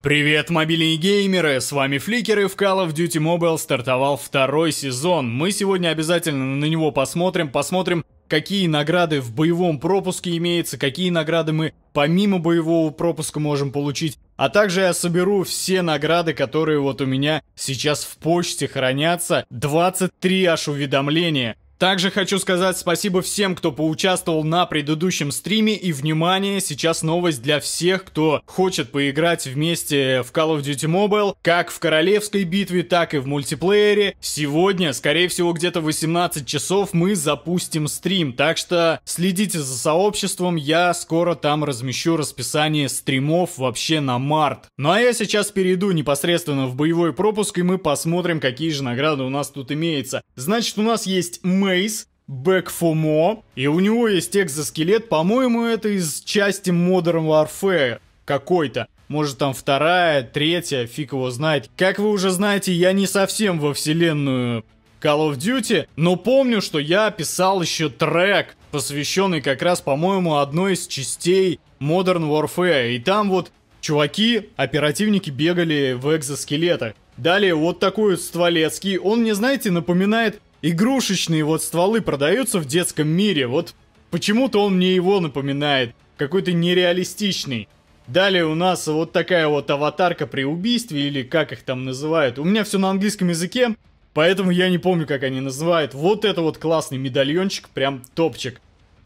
Привет, мобильные геймеры! С вами Фликеры в Call of Duty Mobile стартовал второй сезон. Мы сегодня обязательно на него посмотрим, посмотрим, какие награды в боевом пропуске имеются, какие награды мы помимо боевого пропуска можем получить. А также я соберу все награды, которые вот у меня сейчас в почте хранятся. 23 аж уведомления. Также хочу сказать спасибо всем, кто поучаствовал на предыдущем стриме. И, внимание, сейчас новость для всех, кто хочет поиграть вместе в Call of Duty Mobile, как в королевской битве, так и в мультиплеере. Сегодня, скорее всего, где-то 18 часов мы запустим стрим. Так что следите за сообществом, я скоро там размещу расписание стримов вообще на март. Ну а я сейчас перейду непосредственно в боевой пропуск, и мы посмотрим, какие же награды у нас тут имеются. Значит, у нас есть мы Мейс, Бэк Фомо, и у него есть экзоскелет, по-моему, это из части Modern Warfare какой-то. Может там вторая, третья, фиг его знает. Как вы уже знаете, я не совсем во вселенную Call of Duty, но помню, что я писал еще трек, посвященный как раз, по-моему, одной из частей Modern Warfare. И там вот чуваки, оперативники бегали в экзоскелетах. Далее вот такой вот стволецкий. Он мне, знаете, напоминает игрушечные вот стволы продаются в детском мире. Вот почему-то он мне его напоминает. Какой-то нереалистичный. Далее у нас вот такая вот аватарка при убийстве, или как их там называют. У меня все на английском языке, поэтому я не помню, как они называют. Вот это вот классный медальончик, прям топчик.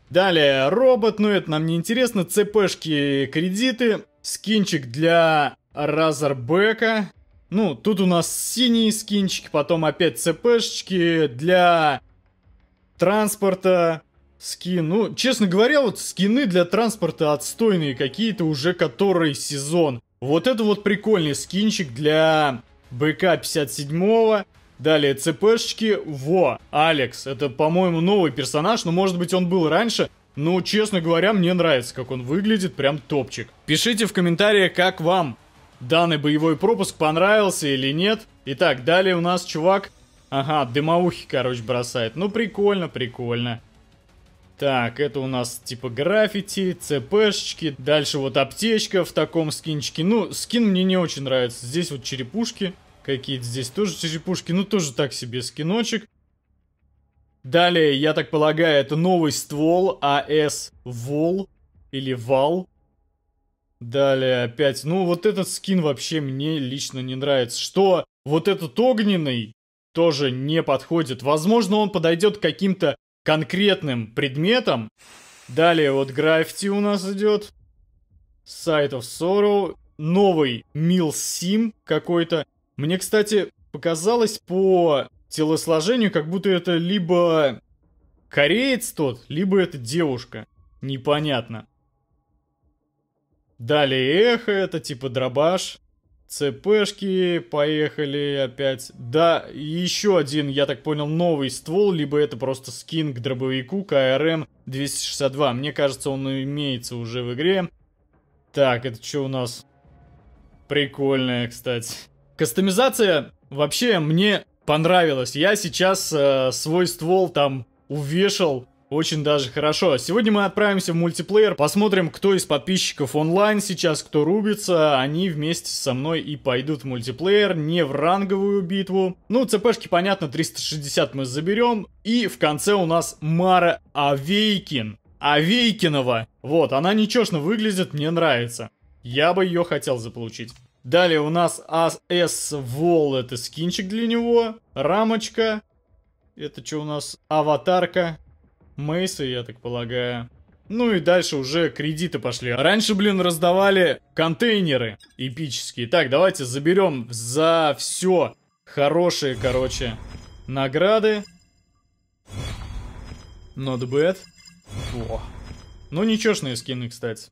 Далее робот, но ну, это нам не интересно, ЦПшки, кредиты, скинчик для Разербека, ну, тут у нас синие скинчики, потом опять ЦПшечки для транспорта. Скин, ну, честно говоря, вот скины для транспорта отстойные какие-то уже который сезон. Вот это вот прикольный скинчик для БК 57-го. Далее ЦПшечки. Во, Алекс. Это, по-моему, новый персонаж, но может быть он был раньше. Но, честно говоря, мне нравится, как он выглядит, прям топчик. Пишите в комментариях, как вам данный боевой пропуск понравился или нет. Итак, далее у нас чувак... Ага, дымоухи, короче, бросает. Ну, прикольно, прикольно. Так, это у нас типа граффити, цпшечки, дальше вот аптечка в таком скинчике. Ну, скин мне не очень нравится. Здесь вот черепушки какие-то, здесь тоже черепушки, ну тоже так себе скиночек. Далее, я так полагаю, это новый ствол АС Вол или Вал. Далее опять. Ну, вот этот скин вообще мне лично не нравится. Что вот этот огненный тоже не подходит. Возможно, он подойдет каким-то конкретным предметам. Далее вот граффити у нас идет. Sight of Sorrow. Новый Мил Сим какой-то. Мне, кстати, показалось по телосложению, как будто это либо кореец тот, либо это девушка. Непонятно. Далее эхо, это типа дробаш. ЦПшки поехали опять. Да, еще один, я так понял, новый ствол, либо это просто скин к дробовику КРМ-262. Мне кажется, он имеется уже в игре. Так, это что у нас? Прикольная, кстати. Кастомизация вообще мне понравилась. Я сейчас э, свой ствол там увешал очень даже хорошо. Сегодня мы отправимся в мультиплеер, посмотрим, кто из подписчиков онлайн сейчас, кто рубится. Они вместе со мной и пойдут в мультиплеер, не в ранговую битву. Ну, цпшки, понятно, 360 мы заберем. И в конце у нас Мара Авейкин. Авейкинова. Вот, она ничешно выглядит, мне нравится. Я бы ее хотел заполучить. Далее у нас AS Wall, это скинчик для него. Рамочка. Это что у нас? Аватарка. Мейсы, я так полагаю. Ну и дальше уже кредиты пошли. А раньше, блин, раздавали контейнеры эпические. Так, давайте заберем за все хорошие, короче, награды. Not bad. О. Ну, ничешные скины, кстати.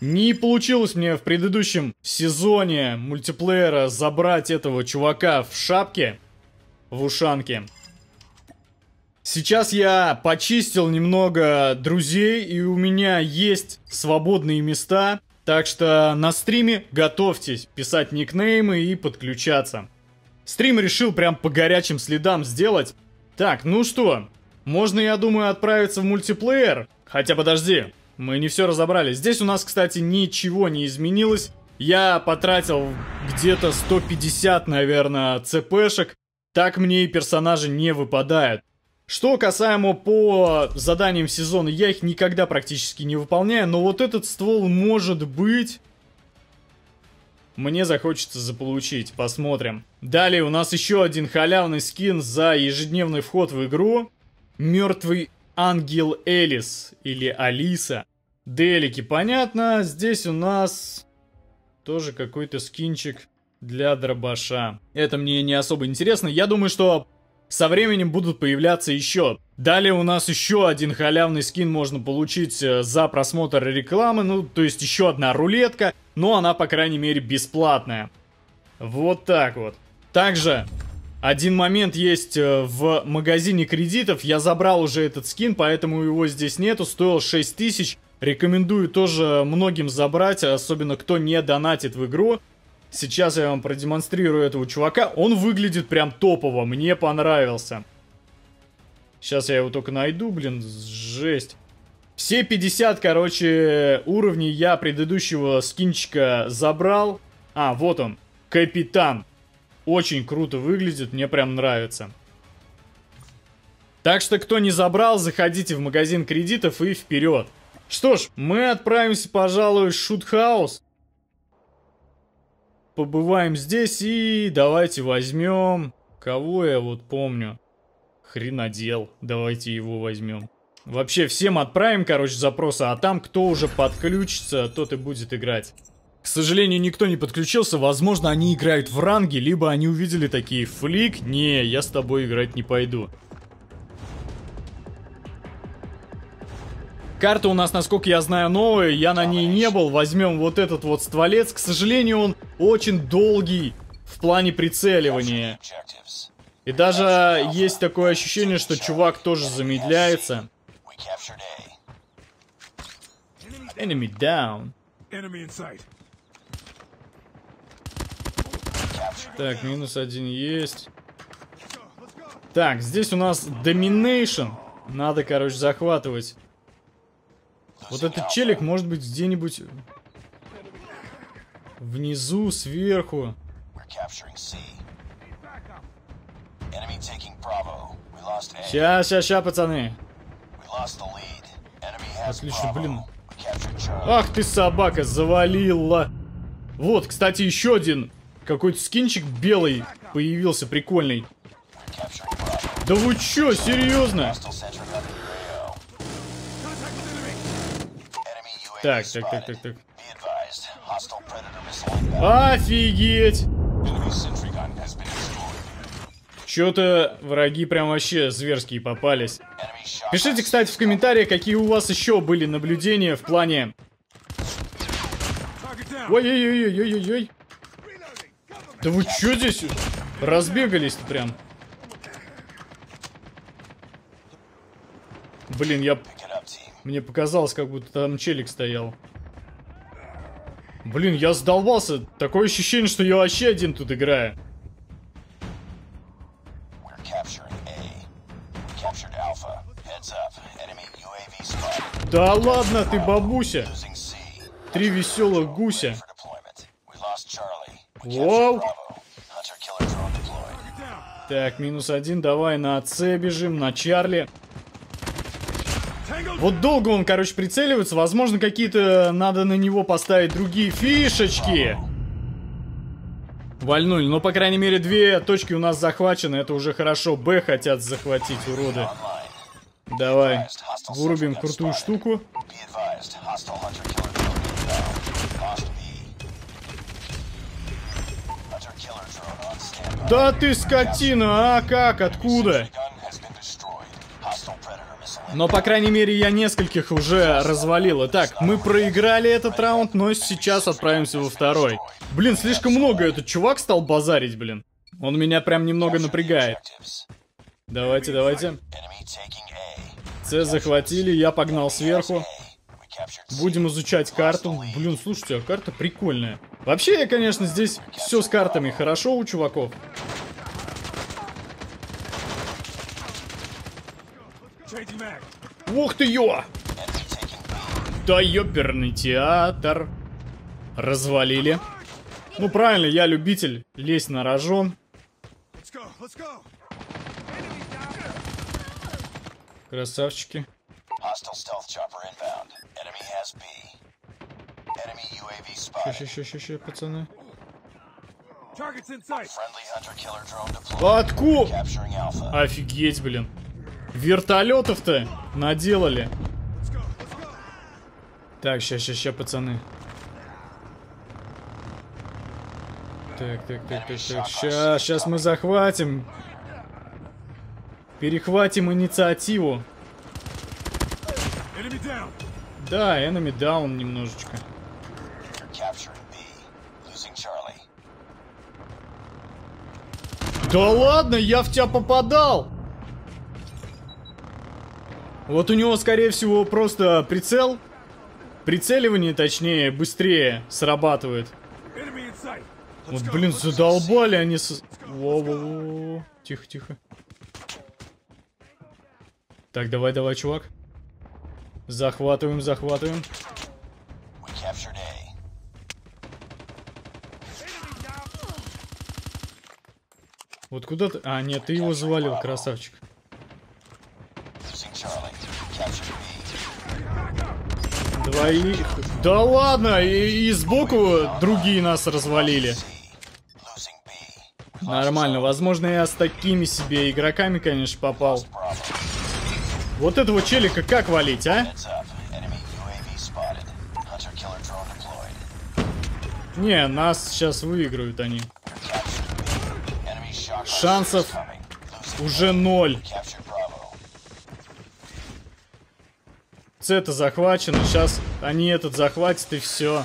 Не получилось мне в предыдущем сезоне мультиплеера забрать этого чувака в шапке, в ушанке. Сейчас я почистил немного друзей, и у меня есть свободные места. Так что на стриме готовьтесь писать никнеймы и подключаться. Стрим решил прям по горячим следам сделать. Так, ну что, можно, я думаю, отправиться в мультиплеер? Хотя подожди, мы не все разобрали. Здесь у нас, кстати, ничего не изменилось. Я потратил где-то 150, наверное, цпшек. Так мне и персонажи не выпадают. Что касаемо по заданиям сезона, я их никогда практически не выполняю, но вот этот ствол может быть... Мне захочется заполучить, посмотрим. Далее у нас еще один халявный скин за ежедневный вход в игру. Мертвый ангел Элис или Алиса. Делики, понятно. Здесь у нас тоже какой-то скинчик для дробаша. Это мне не особо интересно. Я думаю, что со временем будут появляться еще. Далее у нас еще один халявный скин можно получить э, за просмотр рекламы, ну, то есть еще одна рулетка, но она, по крайней мере, бесплатная. Вот так вот. Также один момент есть э, в магазине кредитов. Я забрал уже этот скин, поэтому его здесь нету. Стоил 6000. Рекомендую тоже многим забрать, особенно кто не донатит в игру. Сейчас я вам продемонстрирую этого чувака. Он выглядит прям топово, мне понравился. Сейчас я его только найду, блин, жесть. Все 50, короче, уровней я предыдущего скинчика забрал. А, вот он, Капитан. Очень круто выглядит, мне прям нравится. Так что, кто не забрал, заходите в магазин кредитов и вперед. Что ж, мы отправимся, пожалуй, в Шутхаус побываем здесь и давайте возьмем... Кого я вот помню? Хренодел. Давайте его возьмем. Вообще всем отправим, короче, запросы, а там кто уже подключится, тот и будет играть. К сожалению, никто не подключился, возможно, они играют в ранге, либо они увидели такие, флик, не, я с тобой играть не пойду. Карта у нас, насколько я знаю, новая, я на ней не был. Возьмем вот этот вот стволец. К сожалению, он очень долгий в плане прицеливания. И даже есть такое ощущение, что чувак тоже замедляется. Enemy down. Так, минус один есть. Так, здесь у нас domination. Надо, короче, захватывать вот этот челик может быть где-нибудь внизу, сверху. Сейчас, сейчас, сейчас, пацаны. Отлично, блин. Ах ты, собака, завалила. Вот, кстати, еще один. Какой-то скинчик белый появился, прикольный. Да вы че, серьезно? Так, так, так, так, так. Офигеть! Чё-то враги прям вообще зверские попались. Пишите, кстати, в комментариях, какие у вас еще были наблюдения в плане... Ой-ой-ой-ой-ой-ой-ой. Да вы что здесь разбегались-то прям? Блин, я мне показалось, как будто там челик стоял. Блин, я задолбался. Такое ощущение, что я вообще один тут играю. Да ладно ты, бабуся! Три веселых гуся. Воу! Так, минус один, давай на С бежим, на Чарли. Вот долго он, короче, прицеливается. Возможно, какие-то э, надо на него поставить другие фишечки. Вальнули. но ну, по крайней мере, две точки у нас захвачены. Это уже хорошо. Б хотят захватить, уроды. Давай. Вырубим крутую штуку. Да ты скотина, а как, откуда? Но, по крайней мере, я нескольких уже развалил. Итак, мы проиграли этот раунд, но сейчас отправимся во второй. Блин, слишком много этот чувак стал базарить, блин. Он меня прям немного напрягает. Давайте, давайте. С захватили, я погнал сверху. Будем изучать карту. Блин, слушайте, а карта прикольная. Вообще, я, конечно, здесь все с картами хорошо у чуваков. Ух ты, ё! Да ёперный театр. Развалили. Ну правильно, я любитель лезть на рожон. Красавчики. Ща, ща, ща, ща, пацаны. Откуда? Офигеть, блин. Вертолетов-то наделали. Так, сейчас, сейчас, сейчас, пацаны. Так, так, так, так, так. Сейчас, сейчас мы захватим. Перехватим инициативу. Да, enemy down немножечко. Да ладно, я в тебя попадал! Вот у него, скорее всего, просто прицел, прицеливание, точнее, быстрее срабатывает. Вот, блин, задолбали они со... Во-во-во. Тихо, тихо. Так, давай, давай, чувак. Захватываем, захватываем. Вот куда ты... А, нет, ты его завалил, красавчик. Двоих. Да ладно, и, и сбоку другие нас развалили. Нормально, возможно, я с такими себе игроками, конечно, попал. Вот этого челика как валить, а? Не, нас сейчас выиграют они. Шансов уже ноль. это захвачено, сейчас они этот захватят и все.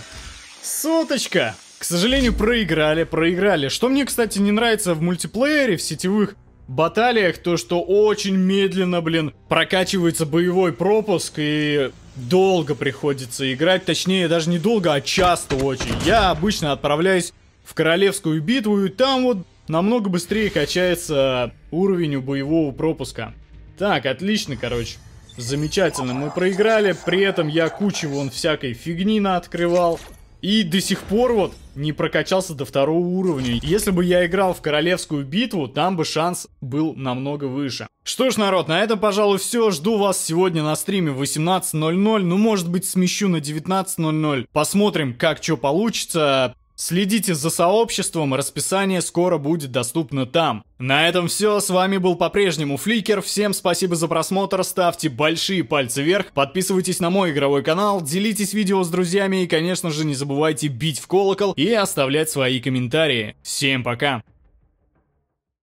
Соточка! К сожалению, проиграли, проиграли. Что мне, кстати, не нравится в мультиплеере, в сетевых баталиях, то что очень медленно, блин, прокачивается боевой пропуск и долго приходится играть. Точнее, даже не долго, а часто очень. Я обычно отправляюсь в королевскую битву, и там вот намного быстрее качается уровень у боевого пропуска. Так, отлично, короче. Замечательно, мы проиграли, при этом я кучу вон всякой фигни наоткрывал. И до сих пор вот не прокачался до второго уровня. Если бы я играл в королевскую битву, там бы шанс был намного выше. Что ж, народ, на этом, пожалуй, все. Жду вас сегодня на стриме в 18.00. Ну, может быть, смещу на 19.00. Посмотрим, как что получится. Следите за сообществом, расписание скоро будет доступно там. На этом все, с вами был по-прежнему Фликер, всем спасибо за просмотр, ставьте большие пальцы вверх, подписывайтесь на мой игровой канал, делитесь видео с друзьями и, конечно же, не забывайте бить в колокол и оставлять свои комментарии. Всем пока!